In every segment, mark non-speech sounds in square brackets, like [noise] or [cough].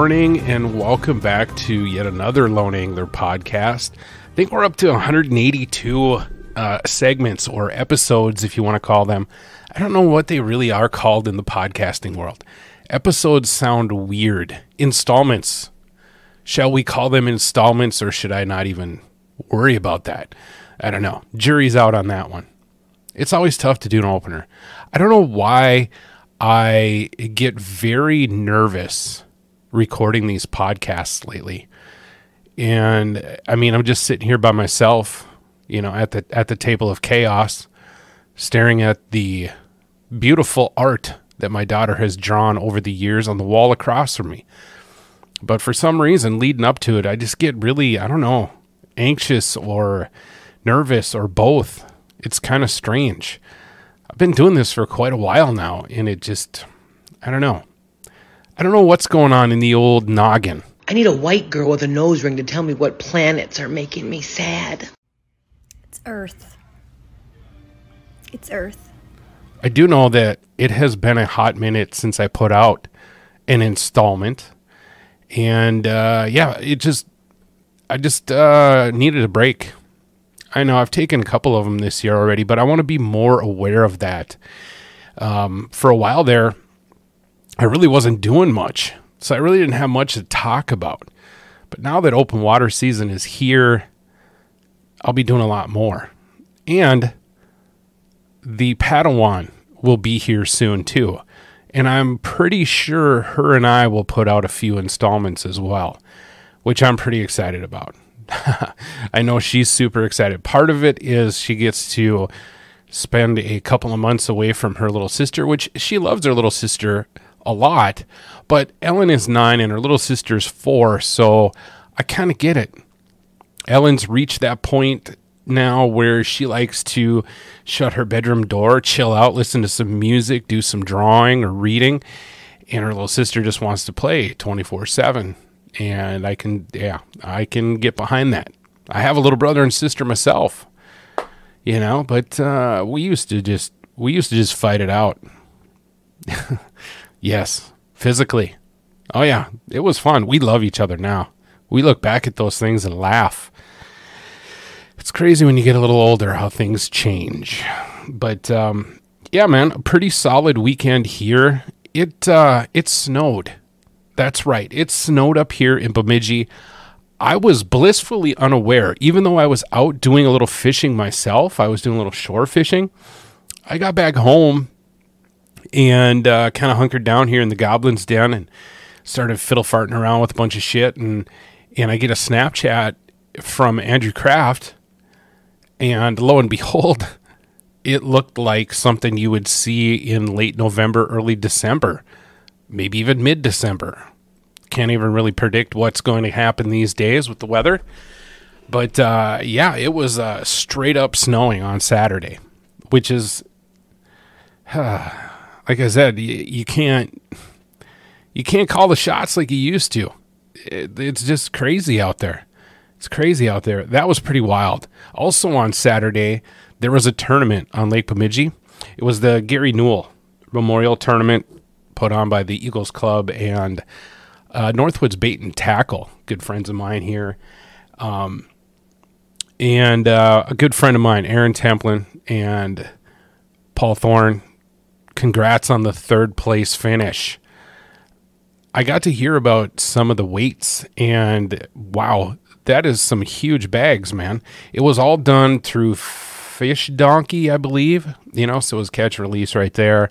morning and welcome back to yet another Lone Angler podcast. I think we're up to 182 uh, segments or episodes, if you want to call them. I don't know what they really are called in the podcasting world. Episodes sound weird. Installments. Shall we call them installments or should I not even worry about that? I don't know. Jury's out on that one. It's always tough to do an opener. I don't know why I get very nervous recording these podcasts lately. And I mean, I'm just sitting here by myself, you know, at the at the table of chaos, staring at the beautiful art that my daughter has drawn over the years on the wall across from me. But for some reason, leading up to it, I just get really, I don't know, anxious or nervous or both. It's kind of strange. I've been doing this for quite a while now, and it just, I don't know. I don't know what's going on in the old noggin. I need a white girl with a nose ring to tell me what planets are making me sad. It's Earth. It's Earth. I do know that it has been a hot minute since I put out an installment. And uh, yeah, it just, I just uh, needed a break. I know I've taken a couple of them this year already, but I want to be more aware of that. Um, for a while there, I really wasn't doing much. So I really didn't have much to talk about. But now that open water season is here, I'll be doing a lot more. And the Padawan will be here soon too. And I'm pretty sure her and I will put out a few installments as well, which I'm pretty excited about. [laughs] I know she's super excited. Part of it is she gets to spend a couple of months away from her little sister, which she loves her little sister a lot. But Ellen is nine and her little sister's four, so I kind of get it. Ellen's reached that point now where she likes to shut her bedroom door, chill out, listen to some music, do some drawing or reading. And her little sister just wants to play 24 7. And I can, yeah, I can get behind that. I have a little brother and sister myself, you know, but uh, we used to just, we used to just fight it out. [laughs] Yes, physically. Oh, yeah. It was fun. We love each other now. We look back at those things and laugh. It's crazy when you get a little older how things change. But um, yeah, man, a pretty solid weekend here. It uh, it snowed. That's right. It snowed up here in Bemidji. I was blissfully unaware, even though I was out doing a little fishing myself, I was doing a little shore fishing. I got back home and uh, kind of hunkered down here in the Goblin's Den and started fiddle farting around with a bunch of shit. And, and I get a Snapchat from Andrew Kraft. And lo and behold, [laughs] it looked like something you would see in late November, early December, maybe even mid December. Can't even really predict what's going to happen these days with the weather. But uh, yeah, it was uh, straight up snowing on Saturday, which is. [sighs] Ah, like I said, you, you can't you can't call the shots like you used to. It, it's just crazy out there. It's crazy out there. That was pretty wild. Also on Saturday, there was a tournament on Lake Bemidji. It was the Gary Newell Memorial Tournament put on by the Eagles Club and uh, Northwoods Bait and Tackle, good friends of mine here. Um, and uh, a good friend of mine, Aaron Templin and Paul Thorn, congrats on the third place finish. I got to hear about some of the weights, and wow, that is some huge bags, man. It was all done through Fish Donkey, I believe. You know, so it was catch release right there.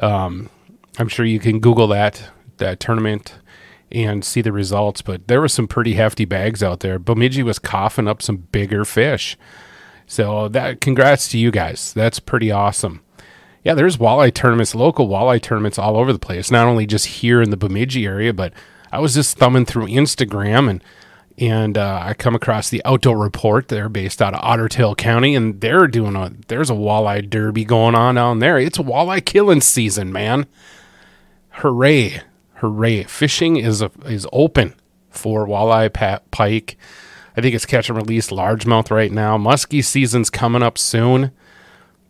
Um, I'm sure you can Google that that tournament and see the results. But there were some pretty hefty bags out there. Bemidji was coughing up some bigger fish. So that congrats to you guys. That's pretty awesome yeah, there's walleye tournaments, local walleye tournaments all over the place. Not only just here in the Bemidji area, but I was just thumbing through Instagram and and uh, I come across the Outdoor Report. They're based out of Ottertail County, and they're doing a there's a walleye derby going on down there. It's walleye killing season, man! Hooray, hooray! Fishing is a, is open for walleye, pike. I think it's catch and release largemouth right now. Muskie season's coming up soon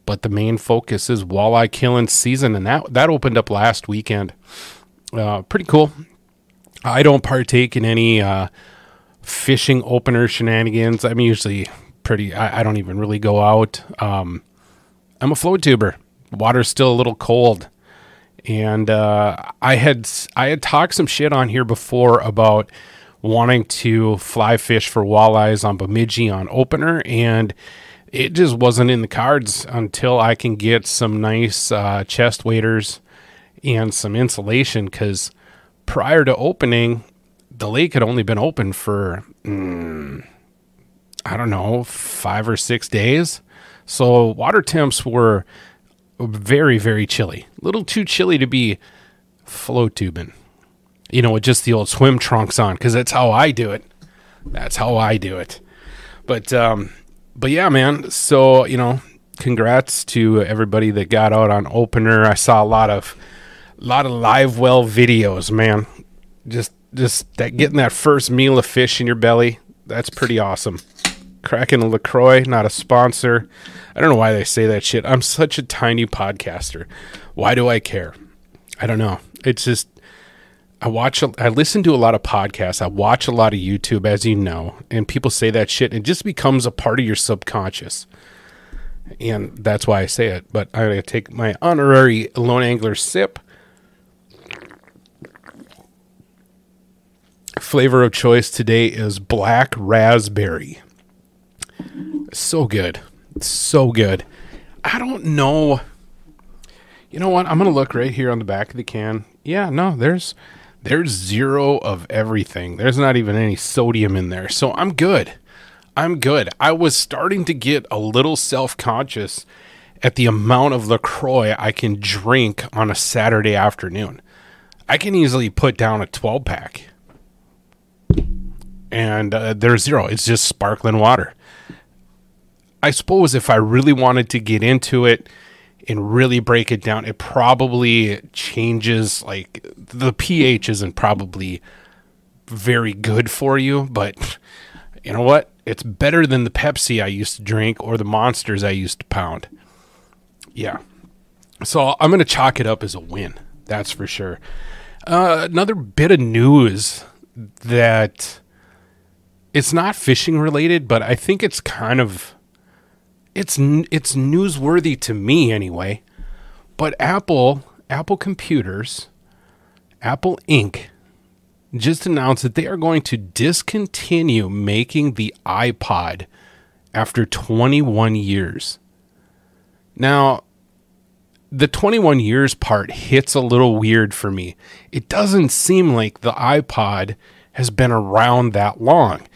but the main focus is walleye killing season, and that that opened up last weekend. Uh, pretty cool. I don't partake in any uh, fishing opener shenanigans. I'm usually pretty. I, I don't even really go out. Um, I'm a float tuber. Water's still a little cold, and uh, I had I had talked some shit on here before about wanting to fly fish for walleyes on Bemidji on opener and it just wasn't in the cards until I can get some nice uh, chest waders and some insulation because prior to opening, the lake had only been open for, mm, I don't know, five or six days. So water temps were very, very chilly. A little too chilly to be float tubing, you know, with just the old swim trunks on because that's how I do it. That's how I do it. But, um, but yeah, man. So you know, congrats to everybody that got out on opener. I saw a lot of, a lot of live well videos, man. Just just that getting that first meal of fish in your belly. That's pretty awesome. Cracking a Lacroix, not a sponsor. I don't know why they say that shit. I'm such a tiny podcaster. Why do I care? I don't know. It's just I watch, I listen to a lot of podcasts. I watch a lot of YouTube, as you know, and people say that shit. It just becomes a part of your subconscious. And that's why I say it. But I'm going to take my honorary Lone Angler sip. Flavor of choice today is black raspberry. So good. So good. I don't know. You know what? I'm going to look right here on the back of the can. Yeah, no, there's there's zero of everything. There's not even any sodium in there. So I'm good. I'm good. I was starting to get a little self conscious at the amount of LaCroix I can drink on a Saturday afternoon. I can easily put down a 12 pack. And uh, there's zero. It's just sparkling water. I suppose if I really wanted to get into it, and really break it down, it probably changes like the pH isn't probably very good for you, but you know what? It's better than the Pepsi I used to drink or the monsters I used to pound. Yeah. So I'm going to chalk it up as a win. That's for sure. Uh, another bit of news that it's not fishing related, but I think it's kind of it's it's newsworthy to me anyway. But Apple, Apple Computers, Apple Inc. just announced that they are going to discontinue making the iPod after 21 years. Now, the 21 years part hits a little weird for me. It doesn't seem like the iPod has been around that long.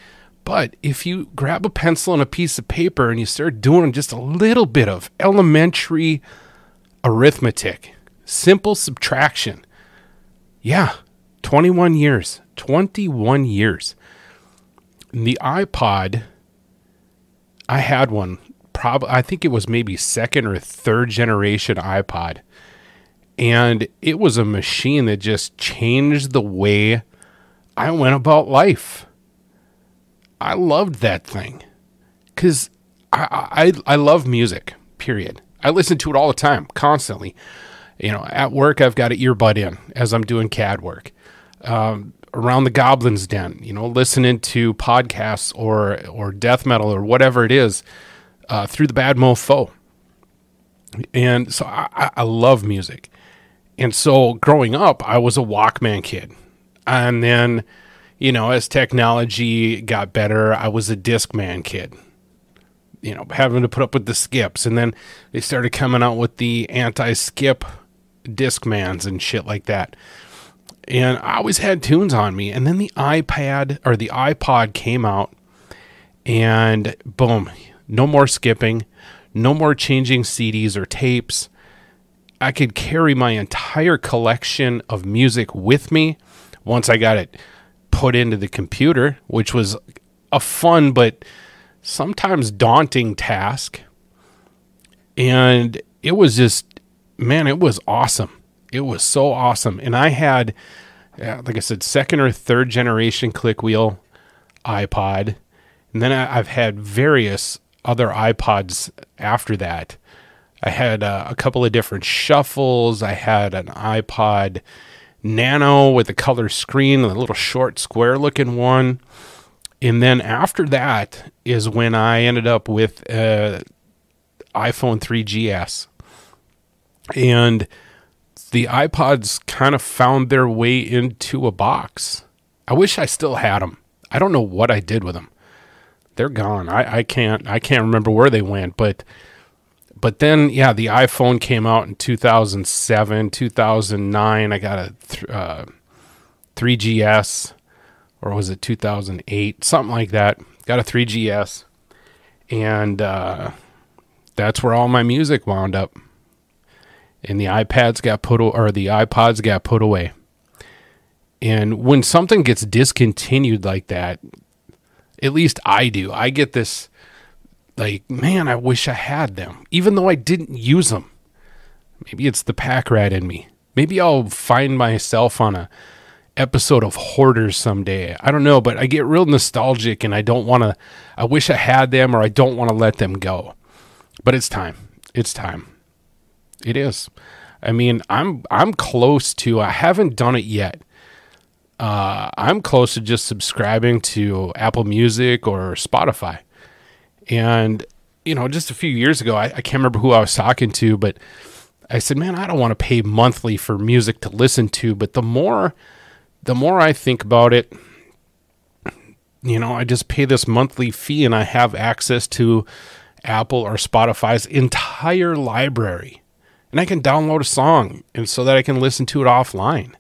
But if you grab a pencil and a piece of paper and you start doing just a little bit of elementary arithmetic, simple subtraction, yeah, 21 years, 21 years. And the iPod, I had one. Prob- I think it was maybe second or third generation iPod. And it was a machine that just changed the way I went about life. I loved that thing because I, I, I love music. Period. I listen to it all the time, constantly. You know, at work I've got an earbud in as I'm doing CAD work. Um, around the Goblin's Den, you know, listening to podcasts or or death metal or whatever it is uh, through the Bad Mofo. And so I, I love music. And so growing up, I was a Walkman kid. And then you know, as technology got better, I was a disc man kid. You know, having to put up with the skips, and then they started coming out with the anti-skip Discmans and shit like that. And I always had tunes on me. And then the iPad or the iPod came out, and boom, no more skipping, no more changing CDs or tapes. I could carry my entire collection of music with me once I got it put into the computer, which was a fun but sometimes daunting task. And it was just, man, it was awesome. It was so awesome. And I had, like I said, second or third generation click wheel iPod. And then I, have had various other iPods after that. I had uh, a couple of different shuffles. I had an iPod Nano with the color screen, the little short square looking one. And then after that is when I ended up with uh, iPhone 3GS. And the iPods kind of found their way into a box. I wish I still had them. I don't know what I did with them. They're gone. I, I can't I can't remember where they went, but but then yeah the iphone came out in 2007 2009 i got a th- uh, 3gs or was it 2008 something like that got a 3gs and uh, that's where all my music wound up and the ipads got put o- or the ipods got put away and when something gets discontinued like that at least i do i get this like, man, I wish I had them, even though I didn't use them. Maybe it's the pack rat in me. Maybe I'll find myself on a episode of Hoarders someday. I don't know, but I get real nostalgic and I don't want to, I wish I had them or I don't want to let them go. But it's time. It's time. It is. I mean, I'm, I'm close to, I haven't done it yet. Uh, I'm close to just subscribing to Apple Music or Spotify. And, you know, just a few years ago, I, I can't remember who I was talking to, but I said, man, I don't want to pay monthly for music to listen to. But the more, the more I think about it, you know, I just pay this monthly fee and I have access to Apple or Spotify's entire library. And I can download a song and so that I can listen to it offline.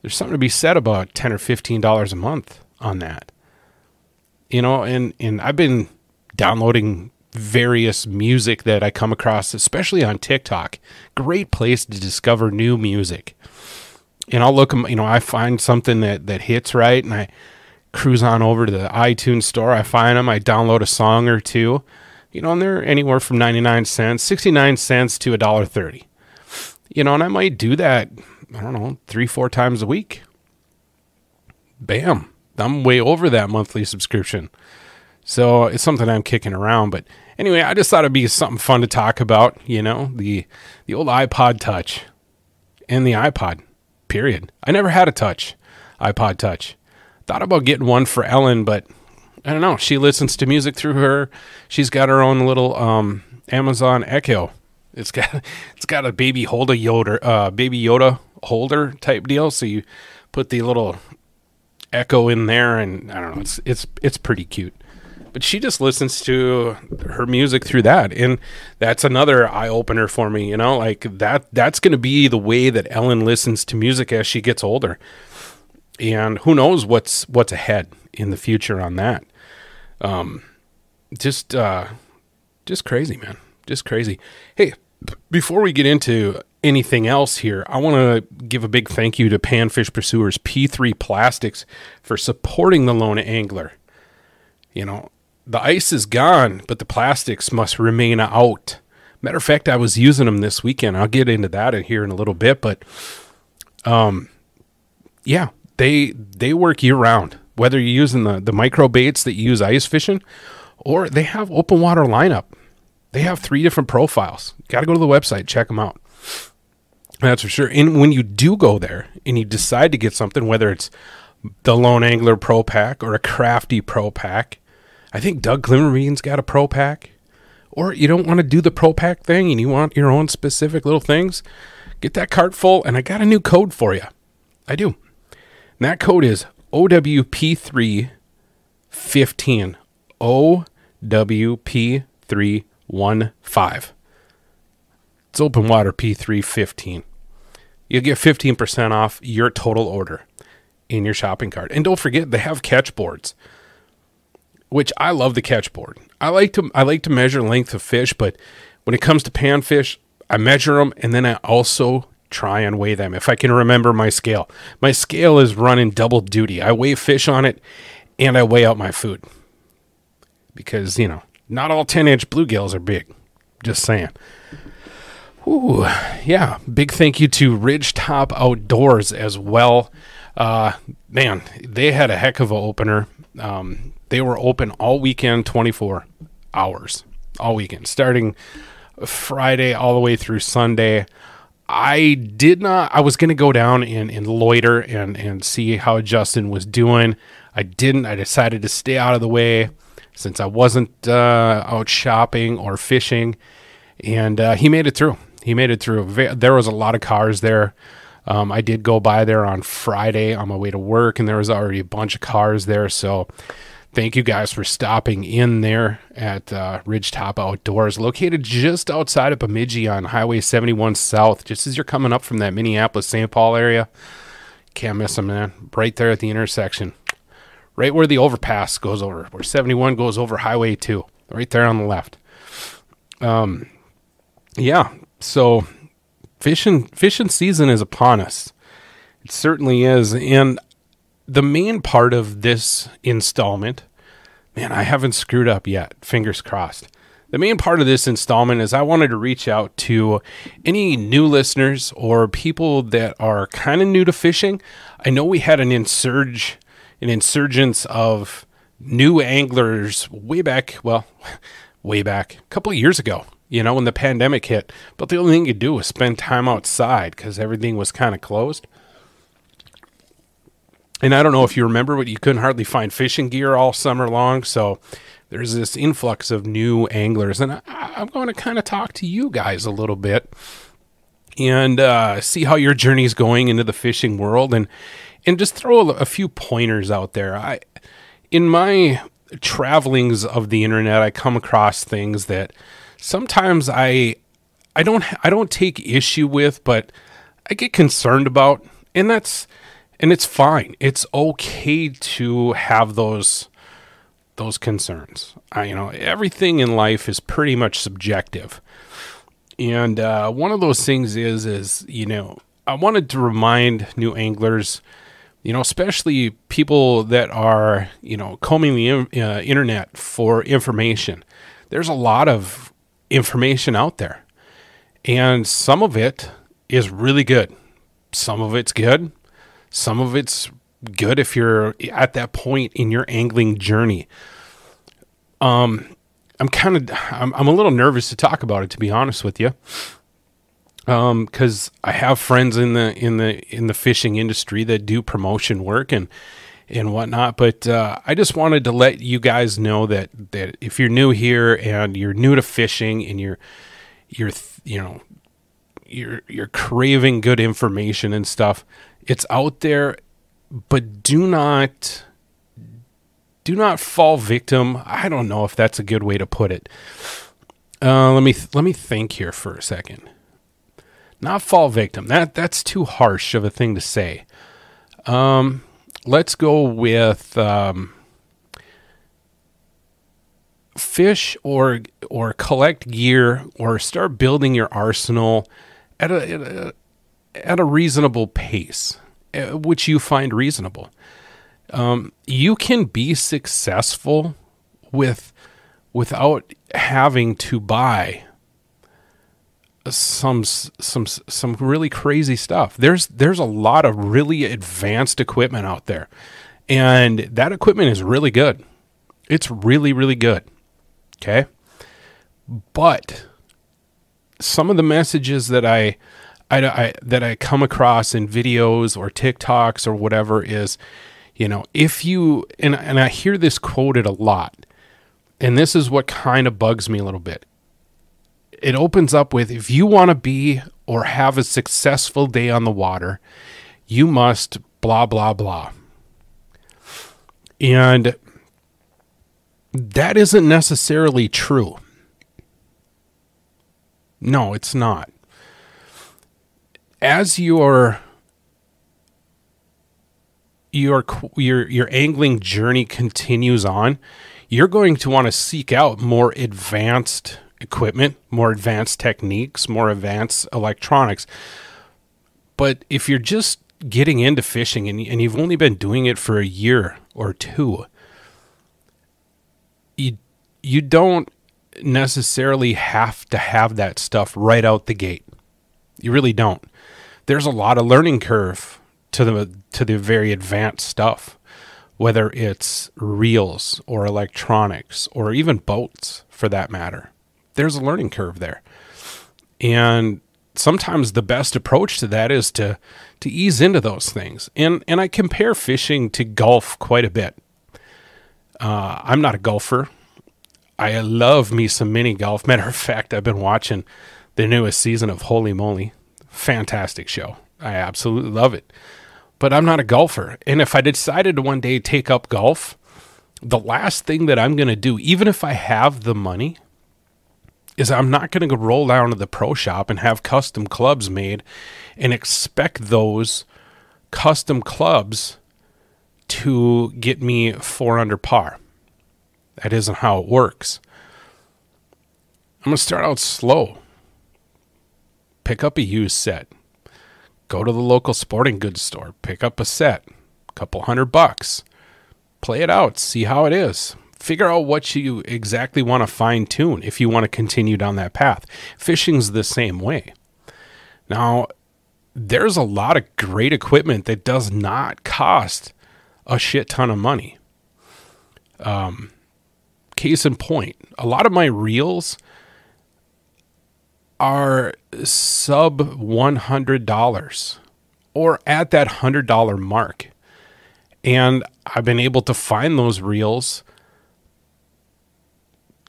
There's something to be said about 10 or $15 a month on that. You know, and and I've been downloading various music that I come across, especially on TikTok. Great place to discover new music. And I'll look, you know, I find something that that hits right, and I cruise on over to the iTunes store. I find them, I download a song or two, you know, and they're anywhere from ninety nine cents, sixty nine cents to a dollar thirty. You know, and I might do that. I don't know, three, four times a week. Bam. I'm way over that monthly subscription. So it's something I'm kicking around. But anyway, I just thought it'd be something fun to talk about. You know, the the old iPod Touch and the iPod. Period. I never had a Touch iPod Touch. Thought about getting one for Ellen, but I don't know. She listens to music through her. She's got her own little um, Amazon Echo. It's got [laughs] it's got a baby Yoda Yoda uh, baby Yoda holder type deal. So you put the little Echo in there, and I don't know. It's it's it's pretty cute but she just listens to her music through that and that's another eye opener for me you know like that that's going to be the way that ellen listens to music as she gets older and who knows what's what's ahead in the future on that um just uh just crazy man just crazy hey before we get into anything else here, I want to give a big thank you to Panfish Pursuers P3 Plastics for supporting the Lone Angler. You know, the ice is gone, but the plastics must remain out. Matter of fact, I was using them this weekend. I'll get into that here in a little bit, but um, yeah, they they work year round. Whether you're using the the micro baits that you use ice fishing, or they have open water lineup. They have three different profiles. Got to go to the website, check them out. That's for sure. And when you do go there and you decide to get something, whether it's the Lone Angler Pro Pack or a Crafty Pro Pack, I think Doug Glimmerman's got a pro pack. Or you don't want to do the pro pack thing and you want your own specific little things, get that cart full. And I got a new code for you. I do. And that code is OWP315. OWP315. It's open water P315. You'll get 15% off your total order in your shopping cart. And don't forget, they have catch boards which I love the catch board. I like to I like to measure length of fish, but when it comes to panfish, I measure them and then I also try and weigh them if I can remember my scale. My scale is running double duty. I weigh fish on it and I weigh out my food. Because, you know, not all 10 inch bluegills are big. Just saying. Ooh, yeah. Big thank you to Ridgetop Outdoors as well. Uh, man, they had a heck of a opener. Um, they were open all weekend, 24 hours, all weekend, starting Friday all the way through Sunday. I did not. I was going to go down and, and loiter and and see how Justin was doing. I didn't. I decided to stay out of the way since I wasn't uh, out shopping or fishing, and uh, he made it through. He made it through. There was a lot of cars there. Um, I did go by there on Friday on my way to work, and there was already a bunch of cars there. So Thank you guys for stopping in there at uh, Ridgetop Outdoors, located just outside of Bemidji on Highway 71 South, just as you're coming up from that Minneapolis St. Paul area. Can't miss them, man. Right there at the intersection, right where the overpass goes over, where 71 goes over Highway 2, right there on the left. Um, yeah, so fishing fishing season is upon us. It certainly is, and the main part of this installment, man, I haven't screwed up yet. Fingers crossed. The main part of this installment is I wanted to reach out to any new listeners or people that are kind of new to fishing. I know we had an insurge, an insurgence of new anglers way back, well, [laughs] way back, a couple of years ago, you know, when the pandemic hit. But the only thing you could do was spend time outside because everything was kind of closed and I don't know if you remember, but you couldn't hardly find fishing gear all summer long. So there's this influx of new anglers, and I, am going to kind of talk to you guys a little bit and uh, see how your journey's going into the fishing world, and and just throw a, a few pointers out there. I in my travelings of the internet, I come across things that sometimes I I don't I don't take issue with, but I get concerned about, and that's and it's fine. It's okay to have those those concerns. I, you know, everything in life is pretty much subjective, and uh, one of those things is is you know I wanted to remind new anglers, you know, especially people that are you know combing the uh, internet for information. There's a lot of information out there, and some of it is really good. Some of it's good, some of it's good if you're at that point in your angling journey. Um, I'm kind of I'm, I'm a little nervous to talk about it to be honest with you. Um, cuz I have friends in the in the in the fishing industry that do promotion work and and whatnot, but uh, I just wanted to let you guys know that that if you're new here and you're new to fishing and you're you're you know you're you're craving good information and stuff, it's out there, but do not do not fall victim. I don't know if that's a good way to put it. Uh, let me th- let me think here for a second. Not fall victim. That that's too harsh of a thing to say. Um, let's go with um, fish or or collect gear or start building your arsenal at a, at a at a reasonable pace, uh, which you find reasonable. Um, you can be successful with without having to buy some some some really crazy stuff. There's there's a lot of really advanced equipment out there, and that equipment is really good. It's really really good. Okay, but some of the messages that I I, I, that I come across in videos or TikToks or whatever is, you know, if you and and I hear this quoted a lot, and this is what kind of bugs me a little bit. It opens up with if you want to be or have a successful day on the water, you must blah blah blah. And that isn't necessarily true. No, it's not as your your your your angling journey continues on, you're going to want to seek out more advanced equipment, more advanced techniques, more advanced electronics. But if you're just getting into fishing and, and you've only been doing it for a year or two, you you don't necessarily have to have that stuff right out the gate. You really don't there's a lot of learning curve to the to the very advanced stuff whether it's reels or electronics or even boats for that matter there's a learning curve there and sometimes the best approach to that is to to ease into those things and and I compare fishing to golf quite a bit uh, I'm not a golfer I love me some mini golf matter of fact I've been watching the newest season of Holy Moly fantastic show. I absolutely love it. But I'm not a golfer. And if I decided to one day take up golf, the last thing that I'm going to do, even if I have the money, is I'm not going to go roll down to the pro shop and have custom clubs made and expect those custom clubs to get me four under par. That isn't how it works. I'm going to start out slow pick up a used set. Go to the local sporting goods store, pick up a set, couple hundred bucks. Play it out, see how it is. Figure out what you exactly want to fine tune if you want to continue down that path. Fishing's the same way. Now, there's a lot of great equipment that does not cost a shit ton of money. Um, case in point, a lot of my reels are sub $100 or at that $100 mark. And I've been able to find those reels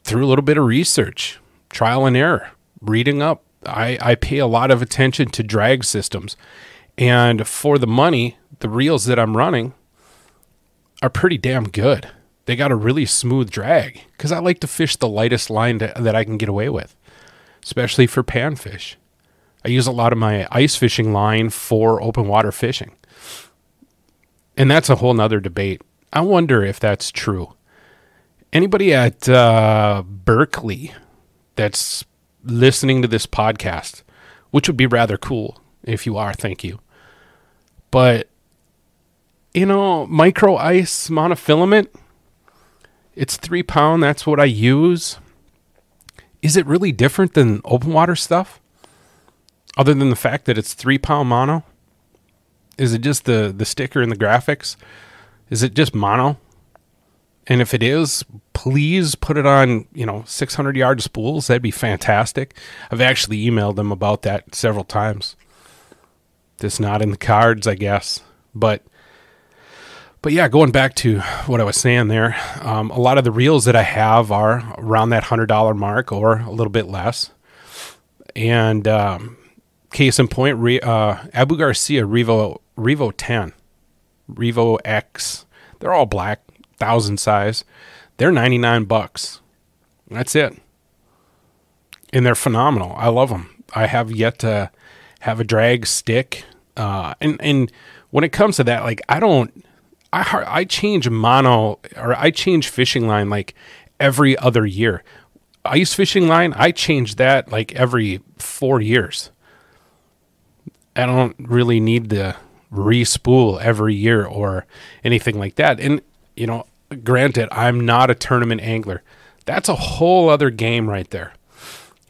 through a little bit of research, trial and error, reading up. I, I pay a lot of attention to drag systems. And for the money, the reels that I'm running are pretty damn good. They got a really smooth drag because I like to fish the lightest line to, that I can get away with especially for panfish. I use a lot of my ice fishing line for open water fishing. And that's a whole nother debate. I wonder if that's true. Anybody at uh, Berkeley that's listening to this podcast, which would be rather cool if you are, thank you. But, you know, micro ice monofilament, it's three pound. That's what I use is it really different than open water stuff? Other than the fact that it's three pound mono? Is it just the, the sticker and the graphics? Is it just mono? And if it is, please put it on, you know, 600 yard spools. That'd be fantastic. I've actually emailed them about that several times. It's not in the cards, I guess. But but yeah, going back to what I was saying there, um, a lot of the reels that I have are around that hundred dollar mark or a little bit less. And um, case in point, Re, uh, Abu Garcia Revo Revo ten, Revo X, they're all black, thousand size. They're ninety nine bucks. That's it. And they're phenomenal. I love them. I have yet to have a drag stick, uh, and and when it comes to that, like I don't I I change mono or I change fishing line like every other year. Ice fishing line, I change that like every four years. I don't really need to respool every year or anything like that. And you know, granted, I'm not a tournament angler. That's a whole other game right there.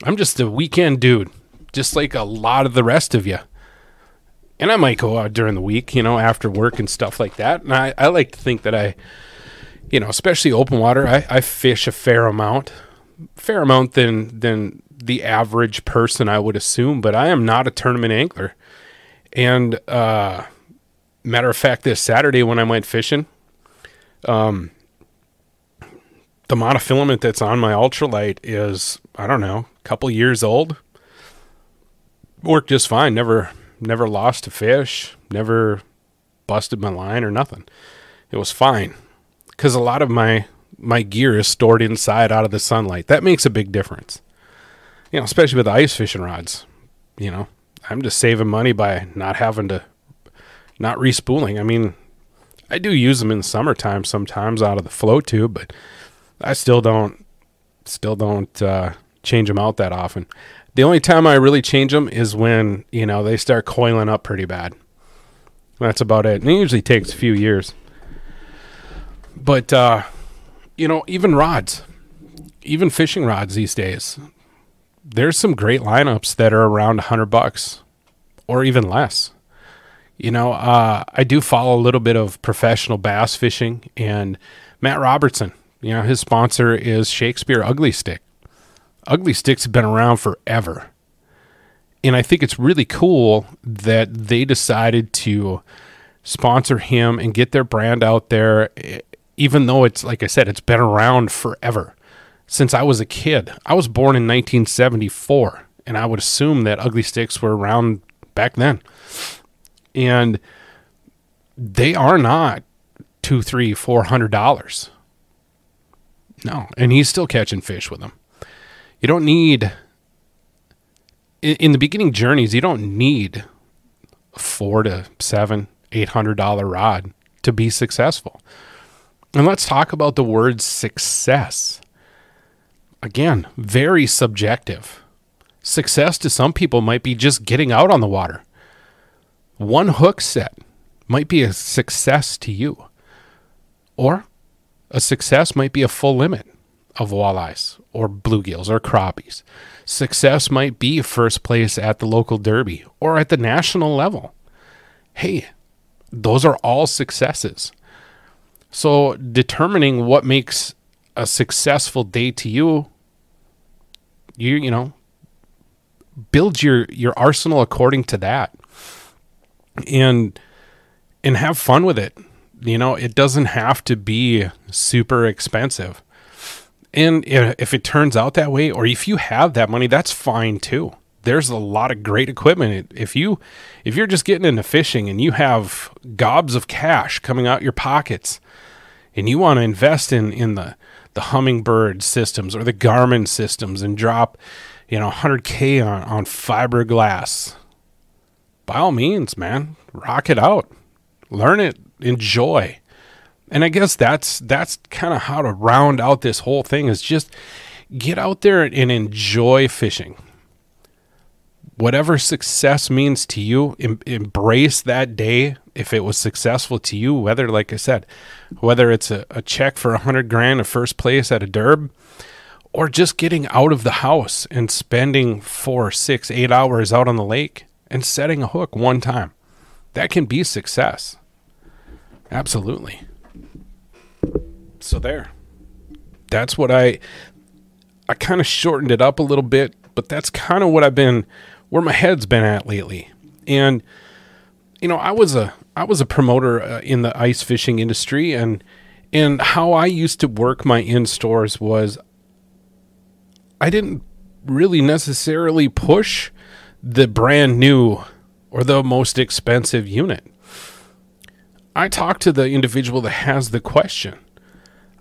I'm just a weekend dude, just like a lot of the rest of you and I might go out during the week, you know, after work and stuff like that. And I, I like to think that I, you know, especially open water, I, I fish a fair amount, fair amount than than the average person, I would assume. But I am not a tournament angler, and uh, matter of fact, this Saturday when I went fishing, um, the monofilament that's on my ultralight is I don't know, a couple years old. Worked just fine. Never never lost a fish, never busted my line or nothing. It was fine because a lot of my my gear is stored inside out of the sunlight. That makes a big difference. You know, especially with ice fishing rods. You know, I'm just saving money by not having to not respooling. I mean, I do use them in summertime sometimes out of the flow tube, but I still don't still don't uh, change them out that often. The only time I really change them is when, you know, they start coiling up pretty bad. That's about it. And it usually takes a few years. But, uh, you know, even rods, even fishing rods these days, there's some great lineups that are around 100 bucks or even less. You know, uh, I do follow a little bit of professional bass fishing and Matt Robertson. You know, his sponsor is Shakespeare Ugly Stick. Ugly sticks have been around forever. And I think it's really cool that they decided to sponsor him and get their brand out there, even though it's, like I said, it's been around forever since I was a kid. I was born in 1974, and I would assume that ugly sticks were around back then. And they are not two, three, four hundred dollars. No, and he's still catching fish with them you don't need in the beginning journeys you don't need four to seven eight hundred dollar rod to be successful and let's talk about the word success again very subjective success to some people might be just getting out on the water one hook set might be a success to you or a success might be a full limit of walleyes or bluegills or crappies. Success might be first place at the local derby or at the national level. Hey, those are all successes. So determining what makes a successful day to you, you you know, build your your arsenal according to that. And and have fun with it. You know, it doesn't have to be super expensive and if it turns out that way, or if you have that money, that's fine too. There's a lot of great equipment. If you if you're just getting into fishing and you have gobs of cash coming out your pockets, and you want to invest in in the the hummingbird systems or the Garmin systems and drop, you know, 100k on on fiberglass, by all means, man, rock it out, learn it, enjoy. And I guess that's that's kind of how to round out this whole thing is just get out there and enjoy fishing. Whatever success means to you, em- embrace that day if it was successful to you, whether like I said, whether it's a, a check for a hundred grand a first place at a derb, or just getting out of the house and spending four, six, eight hours out on the lake and setting a hook one time. That can be success. Absolutely so there. That's what I I kind of shortened it up a little bit, but that's kind of what I've been where my head's been at lately. And you know, I was a I was a promoter uh, in the ice fishing industry and and how I used to work my in stores was I didn't really necessarily push the brand new or the most expensive unit. I talked to the individual that has the question.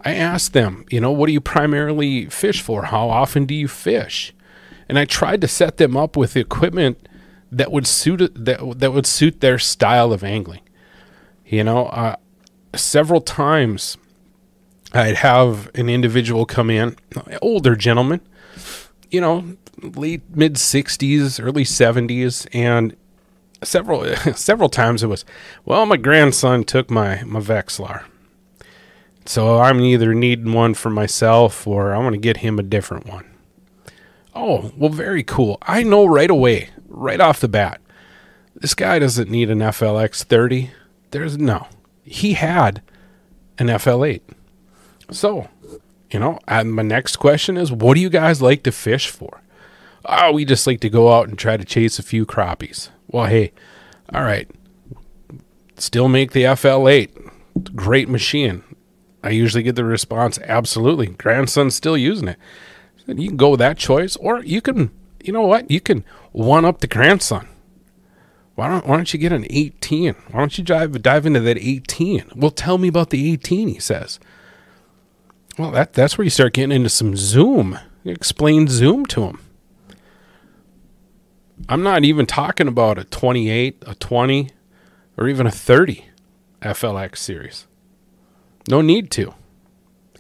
I asked them, you know, what do you primarily fish for? How often do you fish? And I tried to set them up with equipment that would suit that that would suit their style of angling. You know, uh, several times I'd have an individual come in, older gentleman, you know, late mid 60s, early 70s and several [laughs] several times it was, well, my grandson took my my Vexlar. So I'm either needing one for myself or i want to get him a different one. Oh, well, very cool. I know right away, right off the bat, this guy doesn't need an FLX 30. There's no. He had an FL8. So, you know, and my next question is what do you guys like to fish for? Oh, we just like to go out and try to chase a few crappies. Well, hey, all right. Still make the FL8. Great machine. I usually get the response, absolutely. Grandson's still using it. So you can go with that choice, or you can, you know what? You can one up the grandson. Why don't, why don't you get an 18? Why don't you dive, dive into that 18? Well, tell me about the 18, he says. Well, that, that's where you start getting into some Zoom. You explain Zoom to him. I'm not even talking about a 28, a 20, or even a 30 FLX series. No need to.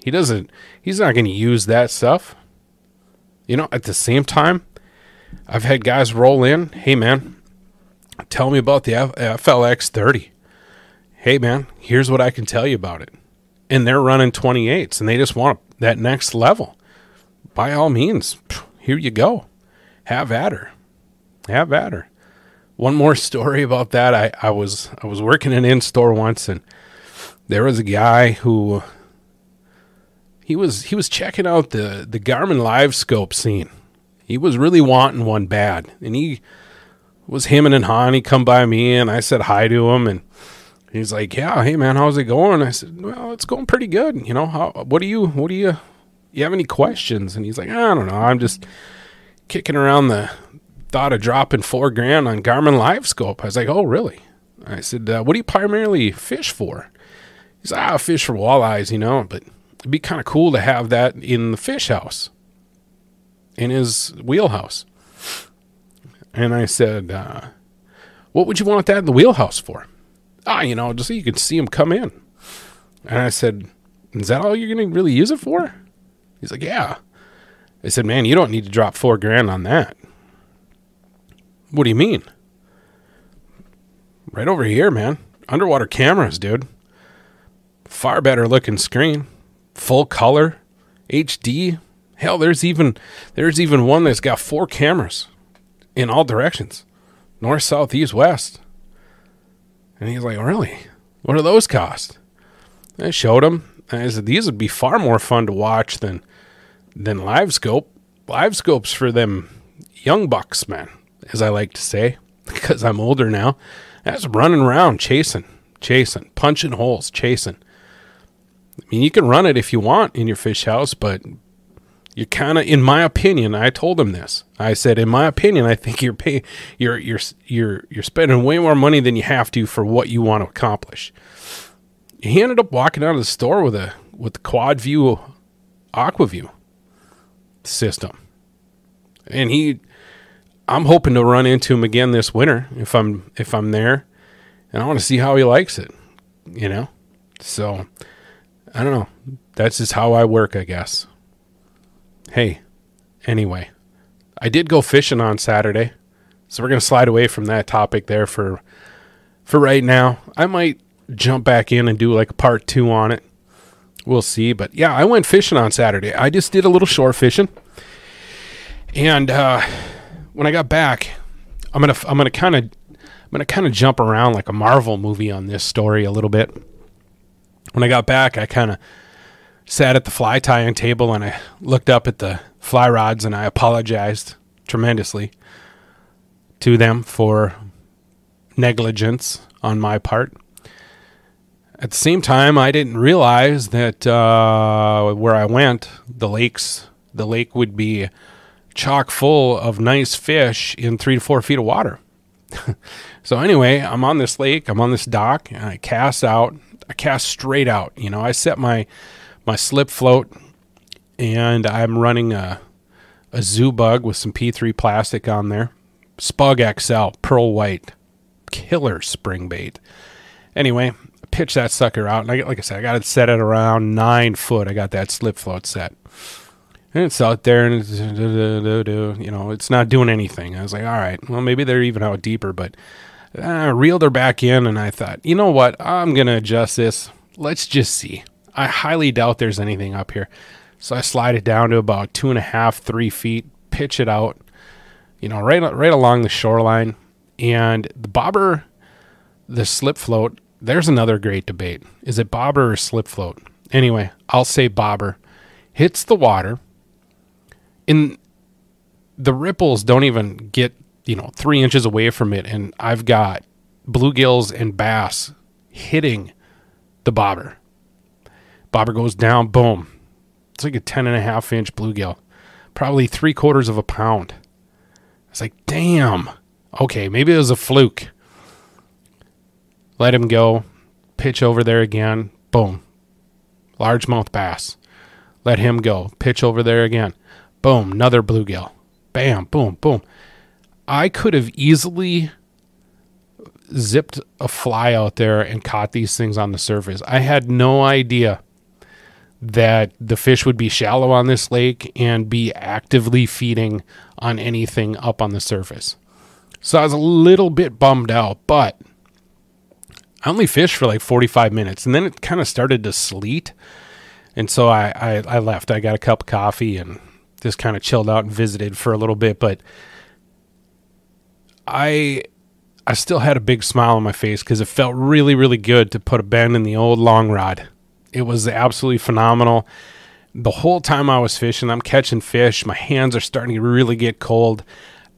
He doesn't. He's not going to use that stuff. You know. At the same time, I've had guys roll in. Hey man, tell me about the FLX thirty. Hey man, here's what I can tell you about it. And they're running 28s and they just want that next level. By all means, here you go. Have at her. Have at her. One more [laughs] story about that. I, I was I was working in in store once and there was a guy who he was he was checking out the the Garmin Live Scope scene. He was really wanting one bad, and he was him and hawing. He come by me, and I said hi to him, and he's like, "Yeah, hey man, how's it going?" I said, "Well, it's going pretty good. You know, how, what do you what do you you have any questions?" And he's like, "I don't know. I'm just kicking around the thought of dropping four grand on Garmin Live Scope." I was like, "Oh, really?" I said, uh, "What do you primarily fish for?" He's like, ah, fish for walleyes, you know, but it'd be kind of cool to have that in the fish house, in his wheelhouse. And I said, uh, what would you want that in the wheelhouse for? Ah, you know, just so you could see him come in. And I said, is that all you're going to really use it for? He's like, yeah. I said, man, you don't need to drop four grand on that. What do you mean? Right over here, man. Underwater cameras, dude. Far better looking screen. Full color, HD. Hell, there's even there's even one that's got four cameras in all directions. North, south, east, west. And he's like, "Really? What do those cost?" I showed him. I said, "These would be far more fun to watch than than live scope. Live scopes for them young bucks, man, as I like to say, because [laughs] I'm older now. That's running around, chasing, chasing, punching holes, chasing. I mean, you can run it if you want in your fish house, but you're kind of, in my opinion, I told him this. I said, in my opinion, I think you're paying, you're you're you're you're spending way more money than you have to for what you want to accomplish. He ended up walking out of the store with a with the quad view, aqua view system, and he. I'm hoping to run into him again this winter if I'm if I'm there, and I want to see how he likes it, you know. So I don't know. That's just how I work, I guess. Hey, anyway, I did go fishing on Saturday, so we're gonna slide away from that topic there for for right now. I might jump back in and do like part two on it. We'll see. But yeah, I went fishing on Saturday. I just did a little shore fishing, and uh, when I got back, I'm gonna I'm gonna kind of I'm gonna kind of jump around like a Marvel movie on this story a little bit when I got back, I kind of sat at the fly tying table and I looked up at the fly rods and I apologized tremendously to them for negligence on my part. At the same time, I didn't realize that uh, where I went, the lakes, the lake would be chock full of nice fish in three to four feet of water. [laughs] so anyway, I'm on this lake, I'm on this dock, and I cast out, I cast straight out. You know, I set my my slip float, and I'm running a a zoo bug with some P3 plastic on there, Spug XL pearl white, killer spring bait. Anyway, I pitch that sucker out, and I get like I said, I got it set at around nine foot. I got that slip float set. And it's out there, and you know, it's not doing anything. I was like, all right, well, maybe they're even out deeper, but I uh, reeled her back in, and I thought, you know what? I'm going to adjust this. Let's just see. I highly doubt there's anything up here. So I slide it down to about two and a half, three feet, pitch it out, you know, right, right along the shoreline. And the bobber, the slip float, there's another great debate. Is it bobber or slip float? Anyway, I'll say bobber. Hits the water. And the ripples don't even get you know, three inches away from it, and I've got bluegills and bass hitting the bobber. Bobber goes down, boom. It's like a 10 and a half inch bluegill, probably three quarters of a pound. It's like, damn. Okay, maybe it was a fluke. Let him go. Pitch over there again. Boom. Largemouth bass. Let him go. Pitch over there again. Boom. Another bluegill. Bam. Boom. Boom. I could have easily zipped a fly out there and caught these things on the surface. I had no idea that the fish would be shallow on this lake and be actively feeding on anything up on the surface. So I was a little bit bummed out, but I only fished for like 45 minutes and then it kind of started to sleet. And so I, I, I left. I got a cup of coffee and just kind of chilled out and visited for a little bit. But I I still had a big smile on my face because it felt really, really good to put a bend in the old long rod. It was absolutely phenomenal. The whole time I was fishing, I'm catching fish. My hands are starting to really get cold.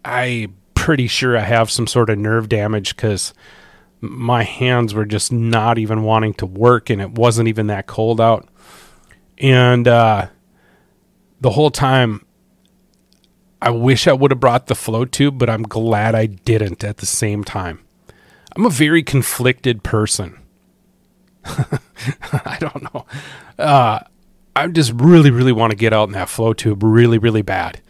I pretty sure I have some sort of nerve damage because my hands were just not even wanting to work, and it wasn't even that cold out. And uh, the whole time I wish I would have brought the flow tube, but I'm glad I didn't at the same time. I'm a very conflicted person. [laughs] I don't know. Uh, I just really, really want to get out in that flow tube really, really bad.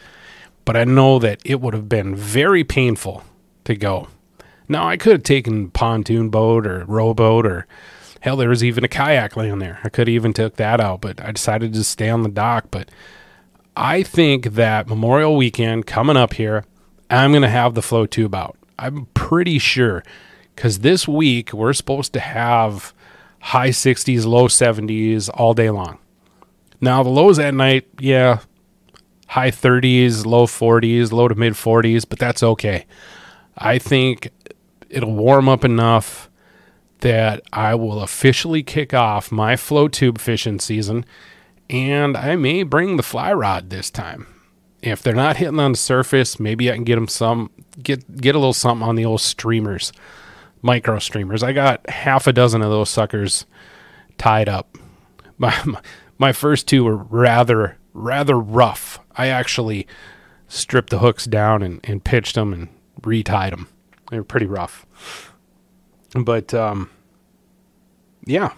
But I know that it would have been very painful to go. Now, I could have taken pontoon boat or rowboat or hell, there was even a kayak laying there. I could have even took that out, but I decided to stay on the dock. But I think that Memorial Weekend coming up here, I'm going to have the Flow Tube out. I'm pretty sure because this week we're supposed to have high 60s, low 70s all day long. Now, the lows at night, yeah, high 30s, low 40s, low to mid 40s, but that's okay. I think it'll warm up enough that I will officially kick off my flow tube fishing season and I may bring the fly rod this time. If they're not hitting on the surface, maybe I can get them some get get a little something on the old streamers, micro streamers. I got half a dozen of those suckers tied up. [laughs] My my, first two were rather rather rough. I actually stripped the hooks down and, and pitched them and retied them. They were pretty rough. But um yeah.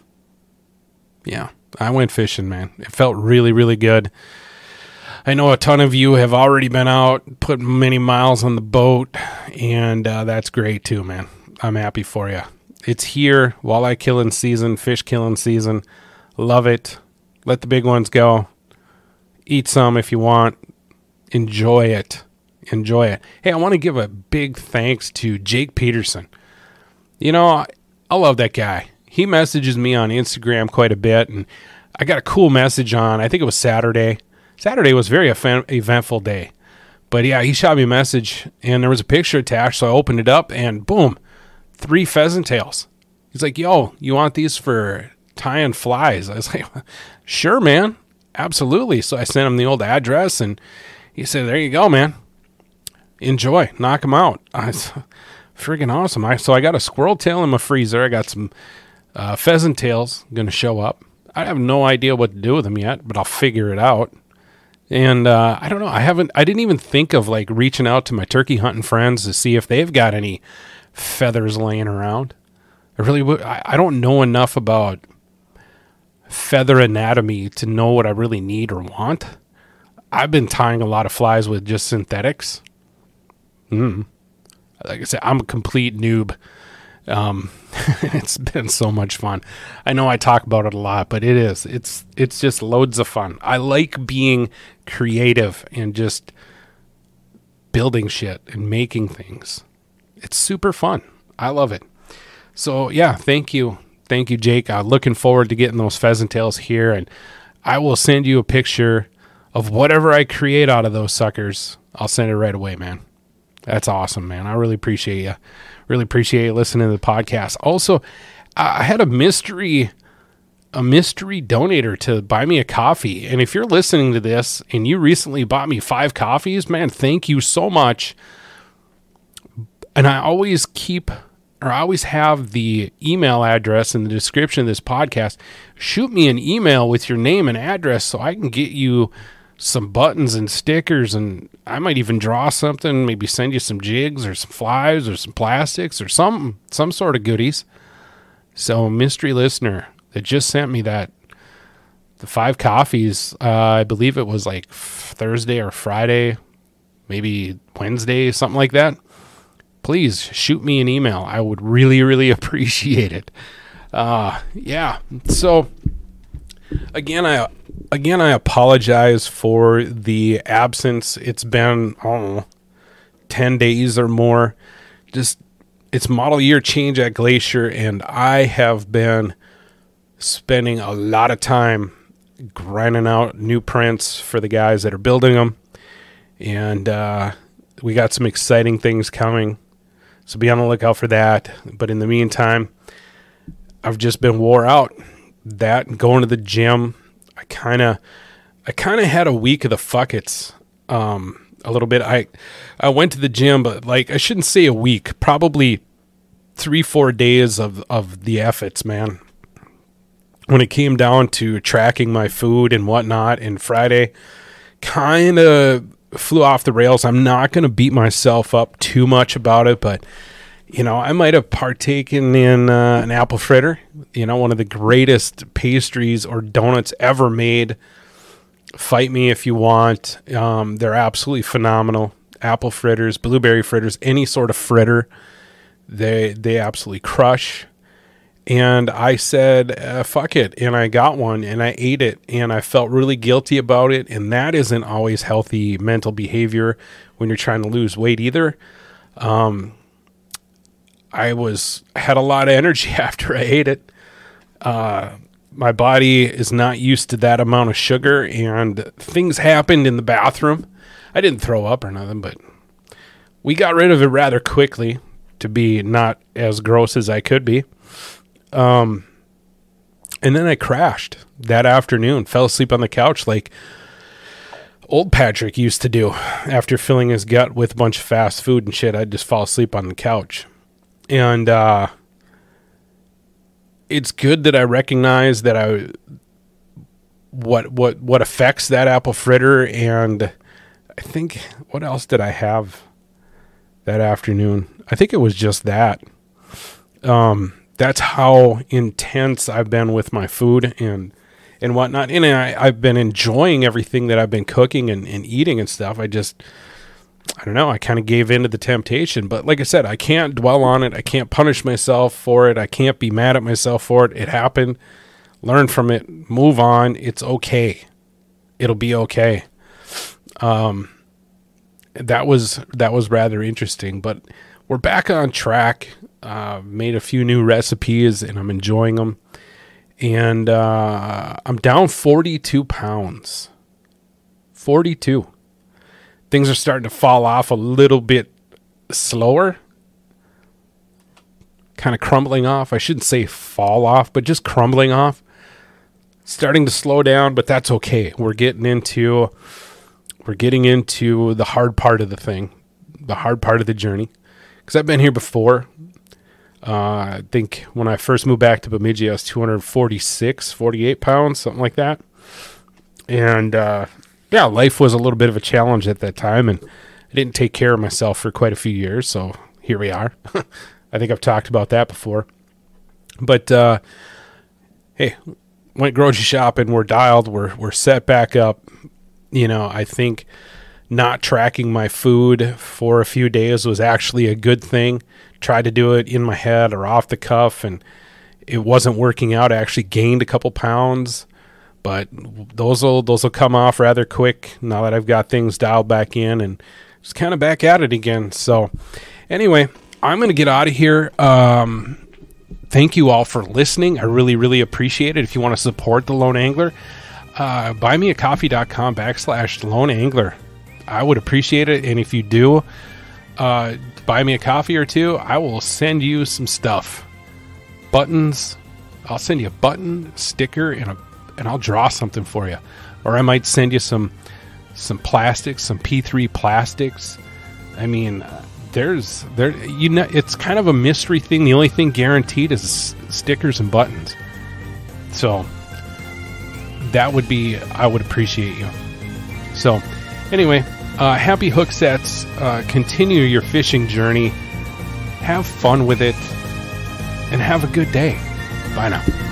Yeah. I went fishing, man. It felt really, really good. I know a ton of you have already been out, put many miles on the boat, and uh, that's great too, man. I'm happy for you. It's here, walleye killing season, fish killing season. Love it. Let the big ones go. Eat some if you want. Enjoy it. Enjoy it. Hey, I want to give a big thanks to Jake Peterson. You know, I love that guy he messages me on Instagram quite a bit, and I got a cool message on. I think it was Saturday. Saturday was very eventful day, but yeah, he shot me a message, and there was a picture attached. So I opened it up, and boom, three pheasant tails. He's like, "Yo, you want these for tying flies?" [laughs] I was like, "Sure, man, absolutely." So I sent him the old address, and he said, "There you go, man. Enjoy, knock them out." [laughs] I was freaking awesome. I so I got a squirrel tail in my freezer. I got some uh, pheasant tails going to show up. I have no idea what to do with them yet, but I'll figure it out. And uh, I don't know. I haven't. I didn't even think of like reaching out to my turkey hunting friends to see if they've got any feathers laying around. I really would. I, don't know enough about feather anatomy to know what I really need or want. I've been tying a lot of flies with just synthetics. Mm-hmm. Like I said, I'm a complete noob um, [laughs] it's been so much fun. I know I talk about it a lot, but it is. It's it's just loads of fun. I like being creative and just building shit and making things. It's super fun. I love it. So yeah, thank you, thank you, Jake. I'm uh, looking forward to getting those pheasant tails here, and I will send you a picture of whatever I create out of those suckers. I'll send it right away, man. That's awesome, man. I really appreciate you. Really appreciate listening to the podcast. Also, I had a mystery a mystery donor to buy me a coffee. And if you're listening to this and you recently bought me five coffees, man, thank you so much. And I always keep or I always have the email address in the description of this podcast. Shoot me an email with your name and address so I can get you some buttons and stickers and I might even draw something, maybe send you some jigs or some flies or some plastics or some some sort of goodies. So mystery listener that just sent me that the five coffees, uh, I believe it was like Thursday or Friday, maybe Wednesday, something like that. Please shoot me an email. I would really, really [laughs] appreciate it. Uh, yeah. So Again, I again I apologize for the absence. It's been ten days or more. Just it's model year change at Glacier, and I have been spending a lot of time grinding out new prints for the guys that are building them, and uh, we got some exciting things coming. So be on the lookout for that. But in the meantime, I've just been wore out that and going to the gym, I kind of, I kind of had a week of the fuckets. Um, a little bit. I, I went to the gym, but like I shouldn't say a week, probably three, four days of of the efforts, man. When it came down to tracking my food and whatnot, and Friday, kind of flew off the rails. I'm not going to beat myself up too much about it, but you know, I might have partaken in uh, an apple fritter, you know, one of the greatest pastries or donuts ever made. Fight me if you want. Um, they're absolutely phenomenal. Apple fritters, blueberry fritters, any sort of fritter, they they absolutely crush. And I said, uh, "Fuck it," and I got one and I ate it, and I felt really guilty about it. And that isn't always healthy mental behavior when you're trying to lose weight either. Um, I was had a lot of energy [laughs] after I ate it. Uh, my body is not used to that amount of sugar, and things happened in the bathroom. I didn't throw up or nothing, but we got rid of it rather quickly to be not as gross as I could be. Um, and then I crashed that afternoon, fell asleep on the couch like old Patrick used to do after filling his gut with a bunch of fast food and shit. I'd just fall asleep on the couch and uh, it's good that I recognize that I what what what affects that apple fritter and I think what else did I have that afternoon? I think it was just that. Um, that's how intense I've been with my food and and whatnot. And I, I've been enjoying everything that I've been cooking and, and eating and stuff. I just I don't know. I kind of gave in to the temptation, but like I said, I can't dwell on it. I can't punish myself for it. I can't be mad at myself for it. It happened. Learn from it. Move on. It's okay. It'll be okay. Um, that was that was rather interesting, but we're back on track. Uh, made a few new recipes, and I'm enjoying them. And uh, I'm down 42 pounds. 42 things are starting to fall off a little bit slower kind of crumbling off i shouldn't say fall off but just crumbling off starting to slow down but that's okay we're getting into we're getting into the hard part of the thing the hard part of the journey because i've been here before uh, i think when i first moved back to bemidji i was 246 48 pounds something like that and uh, yeah, life was a little bit of a challenge at that time, and I didn't take care of myself for quite a few years. So here we are. [laughs] I think I've talked about that before. But uh, hey, went grocery shopping. We're dialed. We're we're set back up. You know, I think not tracking my food for a few days was actually a good thing. Tried to do it in my head or off the cuff, and it wasn't working out. I actually gained a couple pounds but those will those will come off rather quick now that I've got things dialed back in and just kind of back at it again. So anyway, I'm gonna get out of here. Um, thank you all for listening. I really really appreciate it. If you want to support the Lone Angler, uh, buymeacoffee.com backslash Lone Angler. I would appreciate it, and if you do. Uh, buy me a coffee or two. I will send you some stuff. Buttons. I'll send you a button, sticker, and a and I'll draw something for you. Or I might send you some some plastics, some P3 plastics. I mean, uh, there's there you know it's kind of a mystery thing. The only thing guaranteed is stickers and buttons. So that would be I would appreciate you. So anyway, uh, happy hook sets. Uh, continue your fishing journey. Have fun with it, and have a good day. Bye now.